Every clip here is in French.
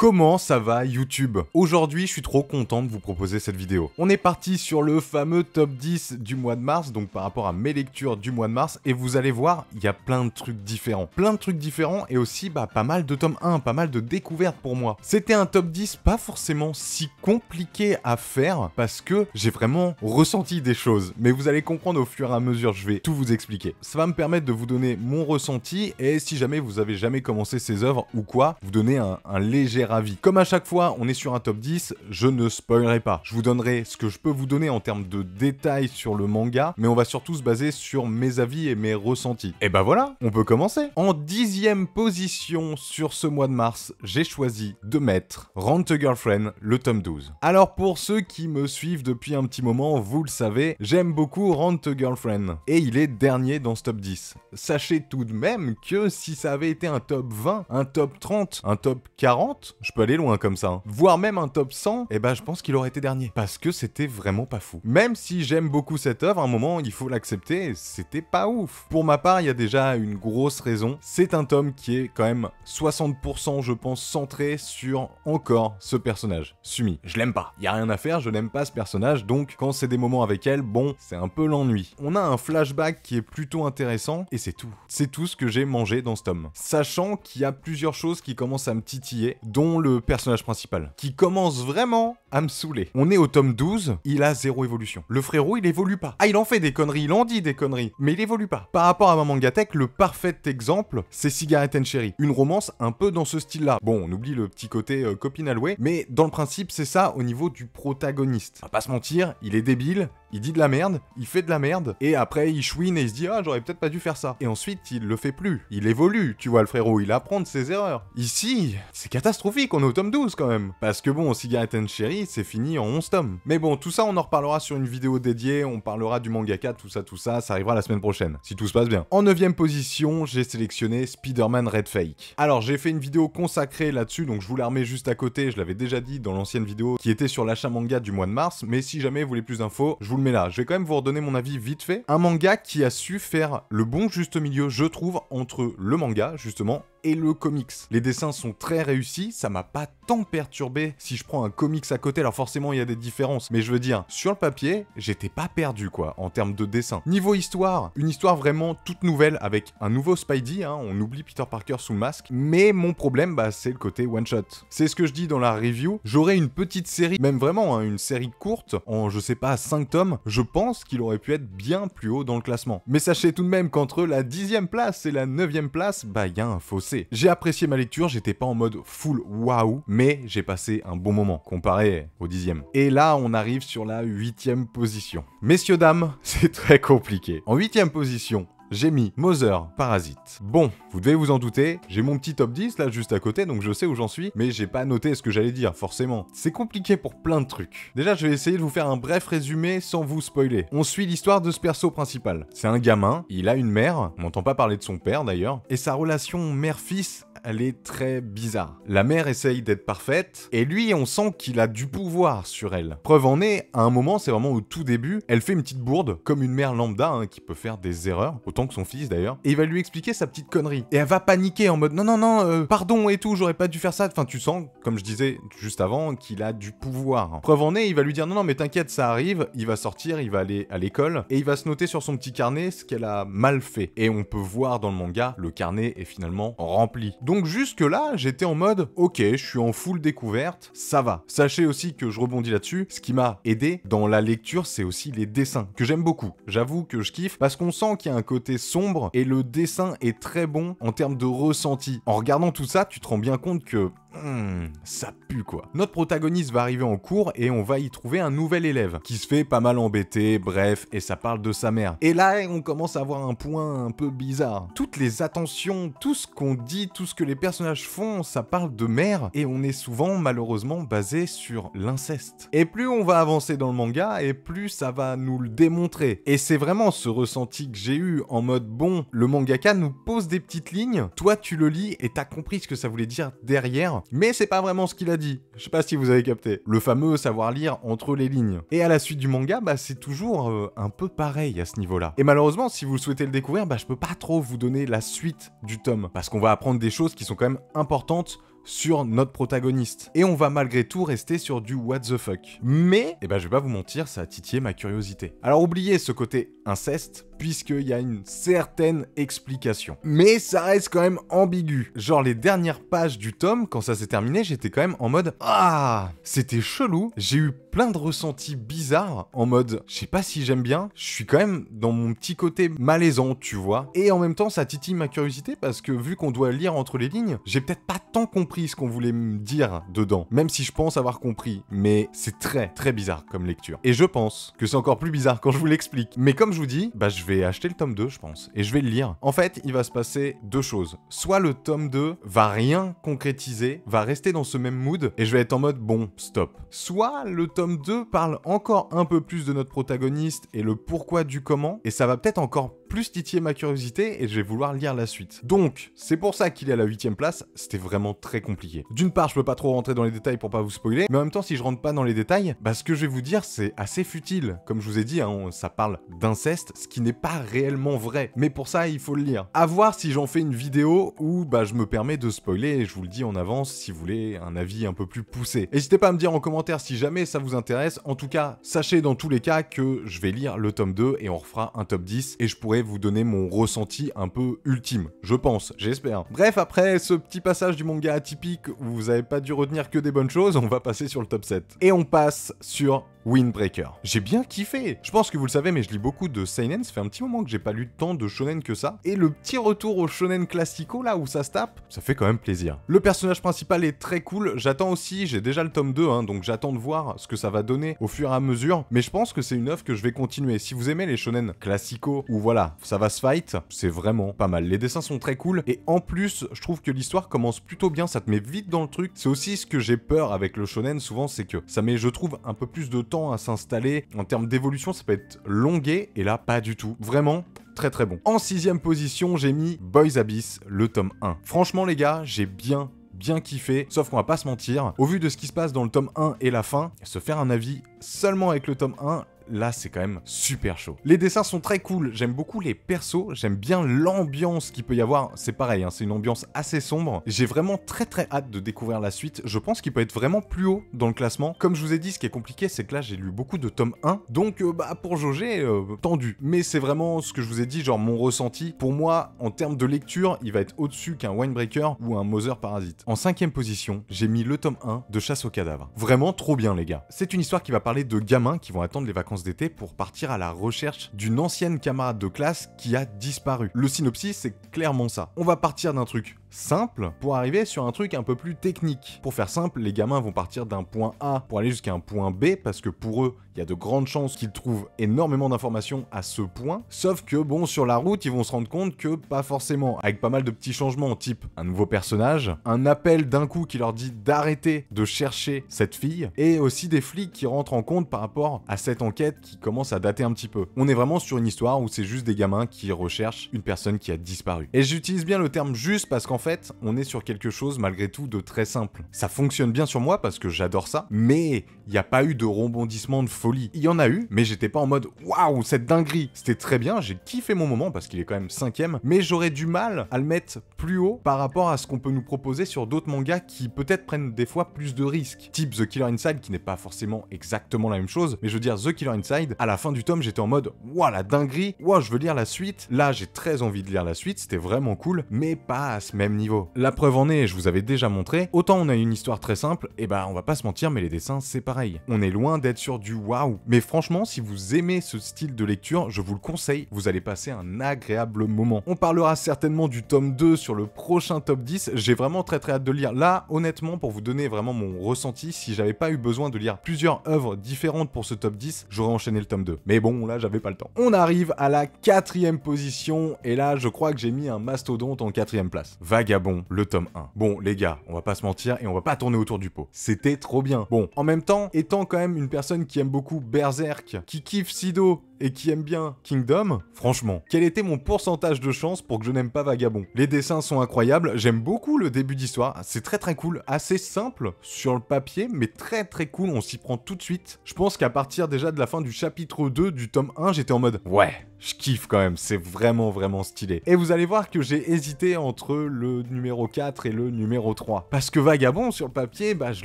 Comment ça va YouTube Aujourd'hui, je suis trop content de vous proposer cette vidéo. On est parti sur le fameux top 10 du mois de mars, donc par rapport à mes lectures du mois de mars, et vous allez voir, il y a plein de trucs différents. Plein de trucs différents et aussi bah, pas mal de tome 1, pas mal de découvertes pour moi. C'était un top 10 pas forcément si compliqué à faire parce que j'ai vraiment ressenti des choses, mais vous allez comprendre au fur et à mesure, je vais tout vous expliquer. Ça va me permettre de vous donner mon ressenti et si jamais vous avez jamais commencé ces œuvres ou quoi, vous donner un, un léger ravi. Comme à chaque fois, on est sur un top 10, je ne spoilerai pas. Je vous donnerai ce que je peux vous donner en termes de détails sur le manga, mais on va surtout se baser sur mes avis et mes ressentis. Et bah voilà, on peut commencer. En dixième position sur ce mois de mars, j'ai choisi de mettre Rent a Girlfriend, le tome 12. Alors pour ceux qui me suivent depuis un petit moment, vous le savez, j'aime beaucoup Rent a Girlfriend, et il est dernier dans ce top 10. Sachez tout de même que si ça avait été un top 20, un top 30, un top 40, je peux aller loin comme ça. Hein. Voire même un top 100, et eh ben je pense qu'il aurait été dernier. Parce que c'était vraiment pas fou. Même si j'aime beaucoup cette œuvre, à un moment, il faut l'accepter, c'était pas ouf. Pour ma part, il y a déjà une grosse raison. C'est un tome qui est quand même 60%, je pense, centré sur encore ce personnage, Sumi. Je l'aime pas. Il y a rien à faire, je n'aime pas ce personnage, donc quand c'est des moments avec elle, bon, c'est un peu l'ennui. On a un flashback qui est plutôt intéressant, et c'est tout. C'est tout ce que j'ai mangé dans ce tome. Sachant qu'il y a plusieurs choses qui commencent à me titiller, dont le personnage principal, qui commence vraiment à me saouler. On est au tome 12, il a zéro évolution. Le frérot, il évolue pas. Ah, il en fait des conneries, il en dit des conneries, mais il évolue pas. Par rapport à ma mangatech, le parfait exemple, c'est Cigarette and Cherry, une romance un peu dans ce style-là. Bon, on oublie le petit côté euh, copine copine louer, mais dans le principe, c'est ça au niveau du protagoniste. On va pas se mentir, il est débile, il dit de la merde, il fait de la merde, et après il chouine et il se dit ah j'aurais peut-être pas dû faire ça. Et ensuite il le fait plus, il évolue, tu vois le frérot, il apprend de ses erreurs. Ici, c'est catastrophique, on est au tome 12 quand même. Parce que bon, Cigarette and Cherry, c'est fini en 11 tomes. Mais bon, tout ça on en reparlera sur une vidéo dédiée, on parlera du mangaka, tout ça, tout ça, ça arrivera la semaine prochaine, si tout se passe bien. En 9ème position, j'ai sélectionné Spider-Man Red Fake. Alors j'ai fait une vidéo consacrée là-dessus, donc je vous la remets juste à côté, je l'avais déjà dit dans l'ancienne vidéo qui était sur l'achat manga du mois de mars, mais si jamais vous voulez plus d'infos, je vous mais là. Je vais quand même vous redonner mon avis vite fait. Un manga qui a su faire le bon juste milieu, je trouve, entre le manga, justement, et le comics. Les dessins sont très réussis, ça m'a pas tant perturbé si je prends un comics à côté, alors forcément il y a des différences, mais je veux dire, sur le papier, j'étais pas perdu quoi, en termes de dessin. Niveau histoire, une histoire vraiment toute nouvelle avec un nouveau Spidey, hein, on oublie Peter Parker sous le masque, mais mon problème, bah, c'est le côté one-shot. C'est ce que je dis dans la review, j'aurais une petite série, même vraiment hein, une série courte, en je sais pas 5 tomes, je pense qu'il aurait pu être bien plus haut dans le classement. Mais sachez tout de même qu'entre la 10ème place et la 9ème place, bah il y a un fossé. J'ai apprécié ma lecture, j'étais pas en mode full waouh, mais j'ai passé un bon moment comparé au 10ème. Et là, on arrive sur la 8 position. Messieurs, dames, c'est très compliqué. En 8ème position, j'ai mis Moser, Parasite. Bon, vous devez vous en douter, j'ai mon petit top 10 là juste à côté, donc je sais où j'en suis, mais j'ai pas noté ce que j'allais dire, forcément. C'est compliqué pour plein de trucs. Déjà, je vais essayer de vous faire un bref résumé sans vous spoiler. On suit l'histoire de ce perso principal. C'est un gamin, il a une mère, on n'entend pas parler de son père d'ailleurs, et sa relation mère-fils elle est très bizarre. La mère essaye d'être parfaite, et lui, on sent qu'il a du pouvoir sur elle. Preuve en est, à un moment, c'est vraiment au tout début, elle fait une petite bourde, comme une mère lambda hein, qui peut faire des erreurs, autant que son fils d'ailleurs, et il va lui expliquer sa petite connerie. Et elle va paniquer en mode non, non, non, euh, pardon et tout, j'aurais pas dû faire ça. Enfin, tu sens, comme je disais juste avant, qu'il a du pouvoir. Preuve en est, il va lui dire non, non, mais t'inquiète, ça arrive, il va sortir, il va aller à l'école, et il va se noter sur son petit carnet ce qu'elle a mal fait. Et on peut voir dans le manga, le carnet est finalement rempli. Donc jusque-là, j'étais en mode, ok, je suis en full découverte, ça va. Sachez aussi que je rebondis là-dessus, ce qui m'a aidé dans la lecture, c'est aussi les dessins, que j'aime beaucoup. J'avoue que je kiffe, parce qu'on sent qu'il y a un côté sombre, et le dessin est très bon en termes de ressenti. En regardant tout ça, tu te rends bien compte que hmm, ça pue quoi. Notre protagoniste va arriver en cours et on va y trouver un nouvel élève qui se fait pas mal embêter, bref, et ça parle de sa mère. Et là, on commence à avoir un point un peu bizarre. Toutes les attentions, tout ce qu'on dit, tout ce les personnages font, ça parle de mère, et on est souvent malheureusement basé sur l'inceste. Et plus on va avancer dans le manga, et plus ça va nous le démontrer. Et c'est vraiment ce ressenti que j'ai eu en mode bon, le mangaka nous pose des petites lignes, toi tu le lis et t'as compris ce que ça voulait dire derrière, mais c'est pas vraiment ce qu'il a dit. Je sais pas si vous avez capté. Le fameux savoir lire entre les lignes. Et à la suite du manga, bah c'est toujours euh, un peu pareil à ce niveau-là. Et malheureusement, si vous souhaitez le découvrir, bah je peux pas trop vous donner la suite du tome, parce qu'on va apprendre des choses qui sont quand même importantes sur notre protagoniste. Et on va malgré tout rester sur du what the fuck. Mais, Et eh ben je vais pas vous mentir, ça a titillé ma curiosité. Alors oubliez ce côté inceste, puisqu'il y a une certaine explication. Mais ça reste quand même ambigu. Genre les dernières pages du tome, quand ça s'est terminé, j'étais quand même en mode Ah C'était chelou, j'ai eu plein de ressentis bizarres, en mode je sais pas si j'aime bien, je suis quand même dans mon petit côté malaisant, tu vois. Et en même temps, ça titille ma curiosité parce que vu qu'on doit lire entre les lignes, j'ai peut-être pas tant compris ce qu'on voulait me dire dedans, même si je pense avoir compris, mais c'est très très bizarre comme lecture. Et je pense que c'est encore plus bizarre quand je vous l'explique. Mais comme je vous dis, bah, je acheter le tome 2, je pense, et je vais le lire. En fait, il va se passer deux choses. Soit le tome 2 va rien concrétiser, va rester dans ce même mood, et je vais être en mode bon, stop. Soit le tome 2 parle encore un peu plus de notre protagoniste et le pourquoi du comment, et ça va peut-être encore plus titiller ma curiosité et je vais vouloir lire la suite. Donc, c'est pour ça qu'il est à la 8ème place, c'était vraiment très compliqué. D'une part, je peux pas trop rentrer dans les détails pour pas vous spoiler, mais en même temps, si je rentre pas dans les détails, bah ce que je vais vous dire, c'est assez futile. Comme je vous ai dit, hein, ça parle d'inceste, ce qui n'est pas réellement vrai. Mais pour ça, il faut le lire. À voir si j'en fais une vidéo où bah, je me permets de spoiler, et je vous le dis en avance, si vous voulez un avis un peu plus poussé. N'hésitez pas à me dire en commentaire si jamais ça vous intéresse. En tout cas, sachez dans tous les cas que je vais lire le tome 2 et on refera un top 10, et je pourrai vous donner mon ressenti un peu ultime, je pense, j'espère. Bref, après ce petit passage du manga atypique où vous avez pas dû retenir que des bonnes choses, on va passer sur le top 7. Et on passe sur Windbreaker. J'ai bien kiffé. Je pense que vous le savez, mais je lis beaucoup de seinen. Ça fait un petit moment que j'ai pas lu tant de shonen que ça. Et le petit retour au shonen classico là où ça se tape, ça fait quand même plaisir. Le personnage principal est très cool. J'attends aussi, j'ai déjà le tome 2, hein, donc j'attends de voir ce que ça va donner au fur et à mesure. Mais je pense que c'est une œuvre que je vais continuer. Si vous aimez les shonen classico ou voilà, ça va se fight, c'est vraiment pas mal. Les dessins sont très cool et en plus, je trouve que l'histoire commence plutôt bien. Ça te met vite dans le truc. C'est aussi ce que j'ai peur avec le shonen souvent, c'est que ça met, je trouve, un peu plus de temps à s'installer. En termes d'évolution, ça peut être longué, et là, pas du tout. Vraiment, très très bon. En sixième position, j'ai mis Boys Abyss, le tome 1. Franchement les gars, j'ai bien bien kiffé, sauf qu'on va pas se mentir, au vu de ce qui se passe dans le tome 1 et la fin, se faire un avis seulement avec le tome 1, là c'est quand même super chaud. Les dessins sont très cool, j'aime beaucoup les persos, j'aime bien l'ambiance qu'il peut y avoir, c'est pareil, hein, c'est une ambiance assez sombre. J'ai vraiment très très hâte de découvrir la suite, je pense qu'il peut être vraiment plus haut dans le classement. Comme je vous ai dit, ce qui est compliqué c'est que là j'ai lu beaucoup de tome 1, donc euh, bah, pour jauger, euh, tendu. Mais c'est vraiment ce que je vous ai dit, genre mon ressenti. Pour moi, en termes de lecture, il va être au-dessus qu'un Winebreaker ou un Mother Parasite. En cinquième position, j'ai mis le tome 1 de Chasse aux cadavres. Vraiment trop bien les gars. C'est une histoire qui va parler de gamins qui vont attendre les vacances d'été pour partir à la recherche d'une ancienne camarade de classe qui a disparu. Le synopsis, c'est clairement ça. On va partir d'un truc simple pour arriver sur un truc un peu plus technique. Pour faire simple, les gamins vont partir d'un point A pour aller jusqu'à un point B parce que pour eux, il y a de grandes chances qu'ils trouvent énormément d'informations à ce point. Sauf que bon, sur la route, ils vont se rendre compte que pas forcément, avec pas mal de petits changements, type un nouveau personnage, un appel d'un coup qui leur dit d'arrêter de chercher cette fille, et aussi des flics qui rentrent en compte par rapport à cette enquête qui commence à dater un petit peu. On est vraiment sur une histoire où c'est juste des gamins qui recherchent une personne qui a disparu. Et j'utilise bien le terme juste parce qu'en fait, on est sur quelque chose malgré tout de très simple. Ça fonctionne bien sur moi parce que j'adore ça, mais il n'y a pas eu de rebondissement de folie. Il y en a eu, mais j'étais pas en mode waouh, cette dinguerie. C'était très bien, j'ai kiffé mon moment parce qu'il est quand même cinquième, mais j'aurais du mal à le mettre plus haut par rapport à ce qu'on peut nous proposer sur d'autres mangas qui peut-être prennent des fois plus de risques. Type The Killer Inside qui n'est pas forcément exactement la même chose, mais je veux dire The Killer Inside, à la fin du tome, j'étais en mode waouh, la dinguerie, waouh, je veux lire la suite. Là, j'ai très envie de lire la suite, c'était vraiment cool, mais pas à ce même niveau. La preuve en est, je vous avais déjà montré, autant on a une histoire très simple, et eh bah ben, on va pas se mentir, mais les dessins c'est pareil. On est loin d'être sur du waouh. Mais franchement, si vous aimez ce style de lecture, je vous le conseille, vous allez passer un agréable moment. On parlera certainement du tome 2 sur le prochain top 10, j'ai vraiment très très hâte de lire. Là, honnêtement, pour vous donner vraiment mon ressenti, si j'avais pas eu besoin de lire plusieurs œuvres différentes pour ce top 10, j'aurais enchaîné le tome 2. Mais bon, là j'avais pas le temps. On arrive à la quatrième position, et là je crois que j'ai mis un mastodonte en quatrième place. Vagabond, le tome 1. Bon, les gars, on va pas se mentir et on va pas tourner autour du pot. C'était trop bien. Bon, en même temps, étant quand même une personne qui aime beaucoup Berserk, qui kiffe Sido, et qui aime bien Kingdom, franchement, quel était mon pourcentage de chance pour que je n'aime pas Vagabond Les dessins sont incroyables, j'aime beaucoup le début d'histoire, c'est très très cool, assez simple sur le papier, mais très très cool, on s'y prend tout de suite. Je pense qu'à partir déjà de la fin du chapitre 2 du tome 1, j'étais en mode « Ouais, je kiffe quand même, c'est vraiment vraiment stylé. Et vous allez voir que j'ai hésité entre le numéro 4 et le numéro 3. Parce que Vagabond, sur le papier, bah, je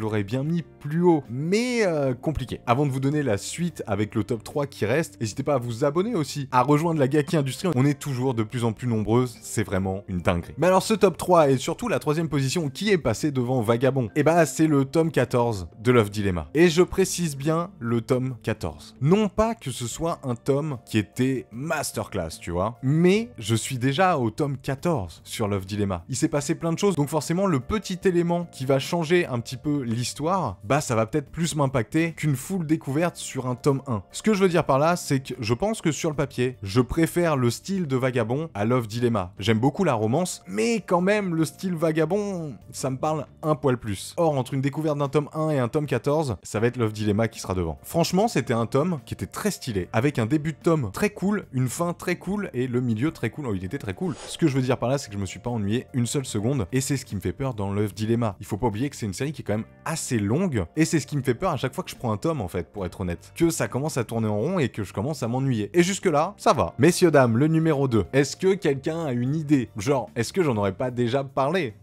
l'aurais bien mis plus haut, mais euh, compliqué. Avant de vous donner la suite avec le top 3 qui reste, n'hésitez pas à vous abonner aussi, à rejoindre la Gaki Industrie. On est toujours de plus en plus nombreuses, c'est vraiment une dinguerie. Mais alors ce top 3 et surtout la troisième position qui est passée devant Vagabond, et eh bah ben, c'est le tome 14 de Love Dilemma. Et je précise bien le tome 14. Non pas que ce soit un tome qui était masterclass, tu vois, mais je suis déjà au tome 14 sur Love Dilemma. Il s'est passé plein de choses, donc forcément le petit élément qui va changer un petit peu l'histoire, bah ça va peut-être plus m'impacter qu'une foule découverte sur un tome 1. Ce que je veux dire par là, c'est que je pense que sur le papier, je préfère le style de Vagabond à Love Dilemma. J'aime beaucoup la romance, mais quand même, le style Vagabond, ça me parle un poil plus. Or, entre une découverte d'un tome 1 et un tome 14, ça va être Love Dilemma qui sera devant. Franchement, c'était un tome qui était très stylé, avec un début de tome très cool, une fin très cool et le milieu très cool. Oh, il était très cool. Ce que je veux dire par là, c'est que je me suis pas ennuyé une seule seconde, et c'est ce qui me fait peur dans Love Dilemma. Il faut pas oublier que c'est une série qui est quand même assez longue, et c'est ce qui me fait peur à chaque fois que je prends un tome, en fait, pour être honnête. Que ça commence à tourner en rond et que je commence à M'ennuyer. Et jusque-là, ça va. Messieurs, dames, le numéro 2. Est-ce que quelqu'un a une idée Genre, est-ce que j'en aurais pas déjà parlé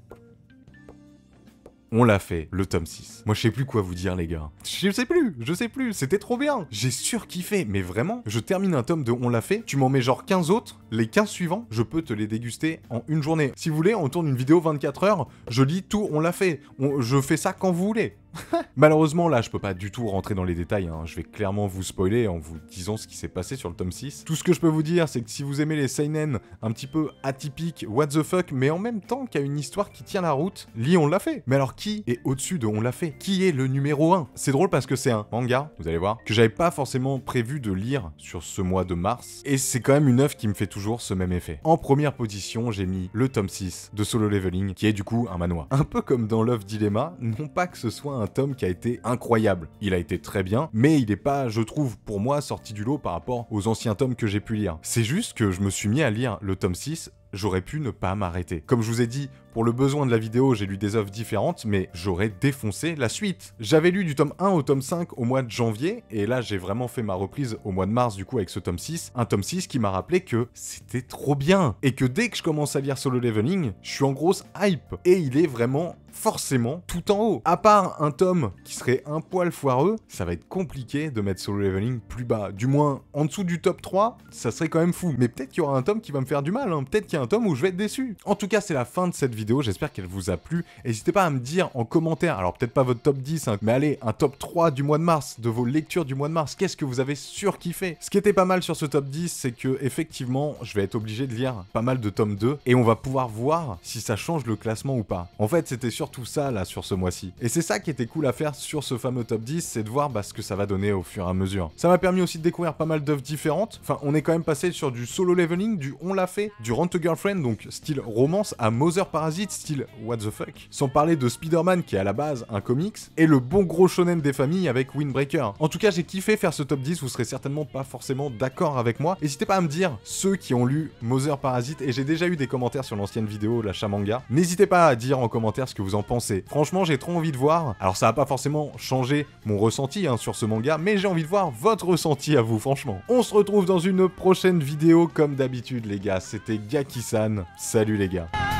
on l'a fait, le tome 6. Moi, je sais plus quoi vous dire, les gars. Je sais plus, je sais plus, c'était trop bien. J'ai surkiffé, mais vraiment, je termine un tome de On l'a fait, tu m'en mets genre 15 autres, les 15 suivants, je peux te les déguster en une journée. Si vous voulez, on tourne une vidéo 24 heures, je lis tout On l'a fait. je fais ça quand vous voulez. Malheureusement, là, je peux pas du tout rentrer dans les détails, hein. je vais clairement vous spoiler en vous disant ce qui s'est passé sur le tome 6. Tout ce que je peux vous dire, c'est que si vous aimez les seinen un petit peu atypiques, what the fuck, mais en même temps qu'il y a une histoire qui tient la route, Lee, on l'a fait. Mais alors, qui est au-dessus de on l'a fait Qui est le numéro 1 C'est drôle parce que c'est un manga, vous allez voir, que j'avais pas forcément prévu de lire sur ce mois de mars, et c'est quand même une œuvre qui me fait toujours ce même effet. En première position, j'ai mis le tome 6 de Solo Leveling, qui est du coup un manoir. Un peu comme dans Love Dilemma, non pas que ce soit un un tome qui a été incroyable. Il a été très bien, mais il n'est pas, je trouve, pour moi, sorti du lot par rapport aux anciens tomes que j'ai pu lire. C'est juste que je me suis mis à lire le tome 6 j'aurais pu ne pas m'arrêter. Comme je vous ai dit, pour le besoin de la vidéo, j'ai lu des œuvres différentes, mais j'aurais défoncé la suite. J'avais lu du tome 1 au tome 5 au mois de janvier, et là j'ai vraiment fait ma reprise au mois de mars du coup avec ce tome 6, un tome 6 qui m'a rappelé que c'était trop bien, et que dès que je commence à lire Solo Leveling, je suis en grosse hype, et il est vraiment forcément tout en haut. À part un tome qui serait un poil foireux, ça va être compliqué de mettre Solo Leveling plus bas. Du moins, en dessous du top 3, ça serait quand même fou. Mais peut-être qu'il y aura un tome qui va me faire du mal, hein. peut-être qu'il y a un tome où je vais être déçu. En tout cas, c'est la fin de cette vidéo, j'espère qu'elle vous a plu. N'hésitez pas à me dire en commentaire, alors peut-être pas votre top 10, hein, mais allez, un top 3 du mois de mars, de vos lectures du mois de mars, qu'est-ce que vous avez surkiffé Ce qui était pas mal sur ce top 10, c'est que effectivement, je vais être obligé de lire pas mal de tomes 2, et on va pouvoir voir si ça change le classement ou pas. En fait, c'était surtout ça, là, sur ce mois-ci. Et c'est ça qui était cool à faire sur ce fameux top 10, c'est de voir bah, ce que ça va donner au fur et à mesure. Ça m'a permis aussi de découvrir pas mal d'œuvres différentes, enfin, on est quand même passé sur du solo leveling, du on l'a fait, du rent friend donc style romance, à Mother Parasite, style what the fuck. Sans parler de Spider-Man qui est à la base un comics, et le bon gros shonen des familles avec Windbreaker. En tout cas, j'ai kiffé faire ce top 10, vous serez certainement pas forcément d'accord avec moi. N'hésitez pas à me dire ceux qui ont lu Mother Parasite, et j'ai déjà eu des commentaires sur l'ancienne vidéo, la manga, N'hésitez pas à dire en commentaire ce que vous en pensez. Franchement, j'ai trop envie de voir. Alors ça a pas forcément changé mon ressenti hein, sur ce manga, mais j'ai envie de voir votre ressenti à vous, franchement. On se retrouve dans une prochaine vidéo comme d'habitude les gars, c'était Gaki Salut les gars.